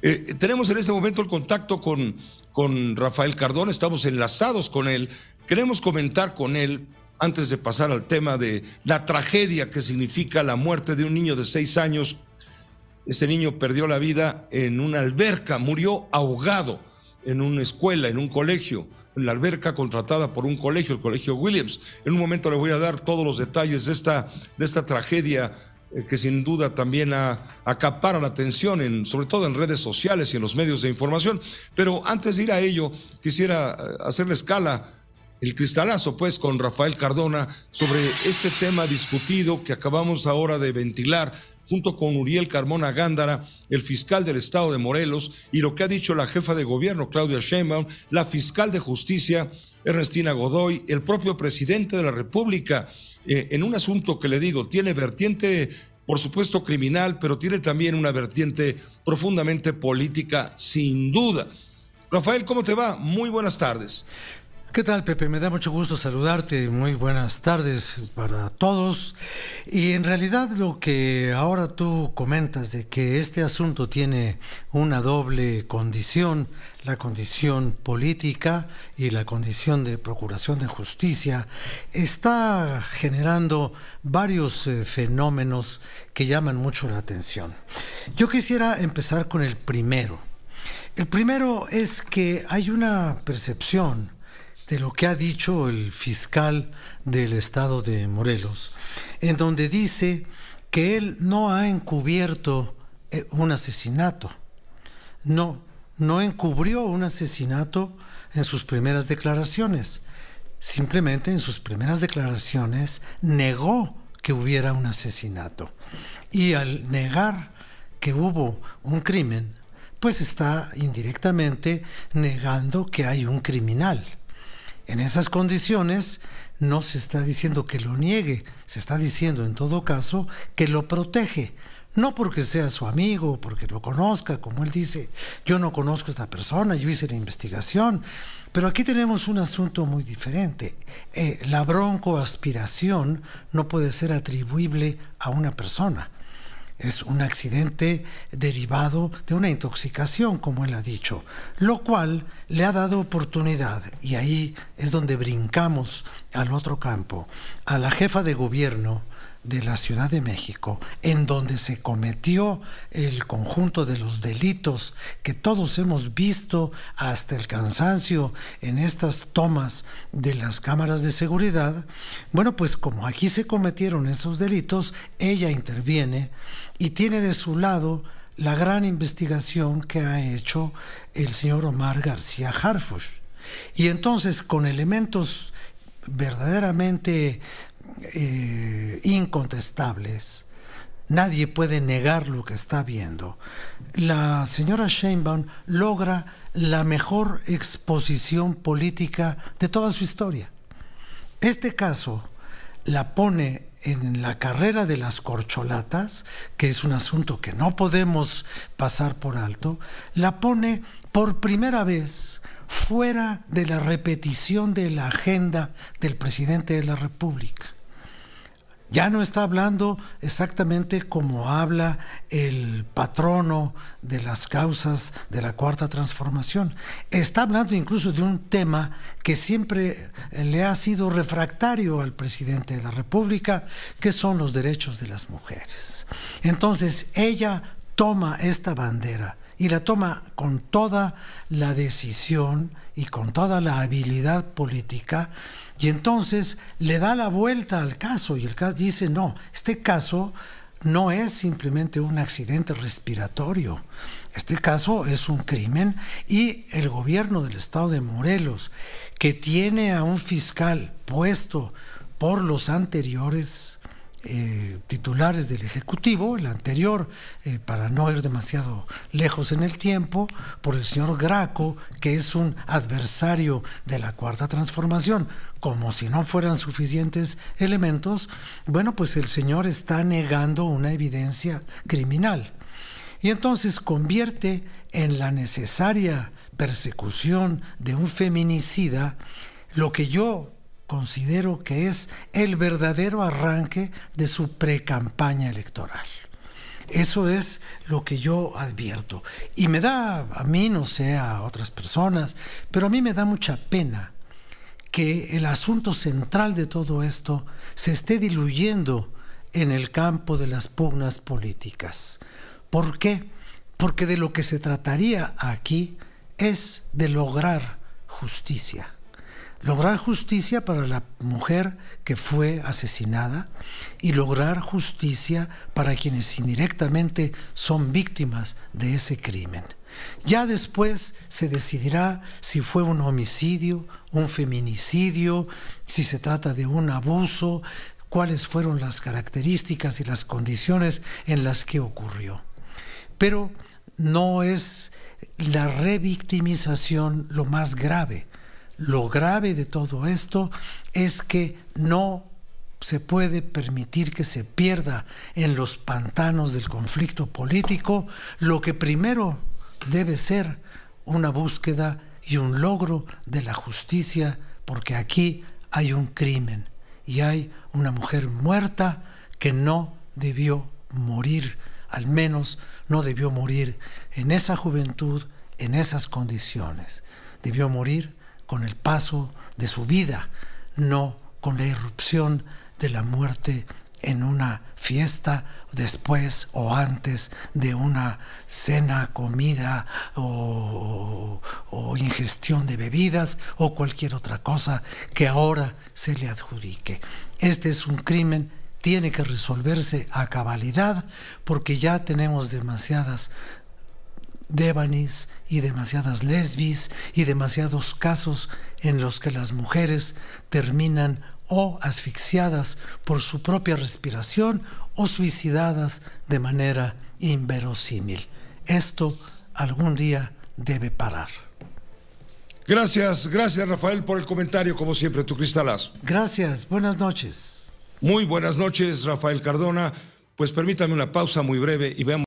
Eh, tenemos en este momento el contacto con, con Rafael Cardón, estamos enlazados con él. Queremos comentar con él, antes de pasar al tema de la tragedia que significa la muerte de un niño de seis años. Ese niño perdió la vida en una alberca, murió ahogado en una escuela, en un colegio, en la alberca contratada por un colegio, el Colegio Williams. En un momento le voy a dar todos los detalles de esta, de esta tragedia eh, que sin duda también acaparan acapara la atención, sobre todo en redes sociales y en los medios de información. Pero antes de ir a ello, quisiera eh, la escala el cristalazo, pues, con Rafael Cardona sobre este tema discutido que acabamos ahora de ventilar junto con Uriel Carmona Gándara, el fiscal del estado de Morelos, y lo que ha dicho la jefa de gobierno, Claudia Sheinbaum, la fiscal de justicia, Ernestina Godoy, el propio presidente de la República, eh, en un asunto que le digo, tiene vertiente, por supuesto, criminal, pero tiene también una vertiente profundamente política, sin duda. Rafael, ¿cómo te va? Muy buenas tardes. ¿Qué tal, Pepe? Me da mucho gusto saludarte. Muy buenas tardes para todos. Y en realidad lo que ahora tú comentas de que este asunto tiene una doble condición, la condición política y la condición de procuración de justicia, está generando varios eh, fenómenos que llaman mucho la atención. Yo quisiera empezar con el primero. El primero es que hay una percepción de lo que ha dicho el fiscal del estado de Morelos, en donde dice que él no ha encubierto eh, un asesinato. No, no encubrió un asesinato en sus primeras declaraciones. Simplemente en sus primeras declaraciones negó que hubiera un asesinato. Y al negar que hubo un crimen, pues está indirectamente negando que hay un criminal. En esas condiciones no se está diciendo que lo niegue, se está diciendo en todo caso que lo protege. No porque sea su amigo, porque lo conozca, como él dice, yo no conozco a esta persona, yo hice la investigación. Pero aquí tenemos un asunto muy diferente. Eh, la broncoaspiración no puede ser atribuible a una persona es un accidente derivado de una intoxicación, como él ha dicho, lo cual le ha dado oportunidad, y ahí es donde brincamos al otro campo, a la jefa de gobierno, de la Ciudad de México, en donde se cometió el conjunto de los delitos que todos hemos visto hasta el cansancio en estas tomas de las cámaras de seguridad, bueno, pues como aquí se cometieron esos delitos, ella interviene y tiene de su lado la gran investigación que ha hecho el señor Omar García Harfush. Y entonces con elementos verdaderamente eh, incontestables. Nadie puede negar lo que está viendo. La señora Sheinbaum logra la mejor exposición política de toda su historia. Este caso la pone en la carrera de las corcholatas, que es un asunto que no podemos pasar por alto, la pone por primera vez fuera de la repetición de la agenda del presidente de la República. Ya no está hablando exactamente como habla el patrono de las causas de la cuarta transformación. Está hablando incluso de un tema que siempre eh, le ha sido refractario al presidente de la República, que son los derechos de las mujeres. Entonces, ella toma esta bandera y la toma con toda la decisión y con toda la habilidad política y entonces le da la vuelta al caso y el caso dice, no, este caso no es simplemente un accidente respiratorio. Este caso es un crimen y el gobierno del estado de Morelos, que tiene a un fiscal puesto por los anteriores eh, titulares del Ejecutivo, el anterior, eh, para no ir demasiado lejos en el tiempo, por el señor Graco, que es un adversario de la Cuarta Transformación, como si no fueran suficientes elementos, bueno, pues el señor está negando una evidencia criminal. Y entonces convierte en la necesaria persecución de un feminicida lo que yo considero que es el verdadero arranque de su precampaña electoral. Eso es lo que yo advierto. Y me da, a mí, no sé, a otras personas, pero a mí me da mucha pena que el asunto central de todo esto se esté diluyendo en el campo de las pugnas políticas. ¿Por qué? Porque de lo que se trataría aquí es de lograr justicia lograr justicia para la mujer que fue asesinada y lograr justicia para quienes indirectamente son víctimas de ese crimen. Ya después se decidirá si fue un homicidio, un feminicidio, si se trata de un abuso, cuáles fueron las características y las condiciones en las que ocurrió. Pero no es la revictimización lo más grave. Lo grave de todo esto es que no se puede permitir que se pierda en los pantanos del conflicto político lo que primero debe ser una búsqueda y un logro de la justicia, porque aquí hay un crimen y hay una mujer muerta que no debió morir, al menos no debió morir en esa juventud, en esas condiciones. Debió morir con el paso de su vida, no con la irrupción de la muerte en una fiesta después o antes de una cena, comida o, o, ingestión de bebidas o cualquier otra cosa que ahora se le adjudique. Este es un crimen, tiene que resolverse a cabalidad porque ya tenemos demasiadas Devanis y demasiadas lesbis y demasiados casos en los que las mujeres terminan o asfixiadas por su propia respiración o suicidadas de manera inverosímil. Esto algún día debe parar. Gracias, gracias Rafael por el comentario, como siempre, tu cristalazo. Gracias, buenas noches. Muy buenas noches, Rafael Cardona. Pues permítame una pausa muy breve y veamos.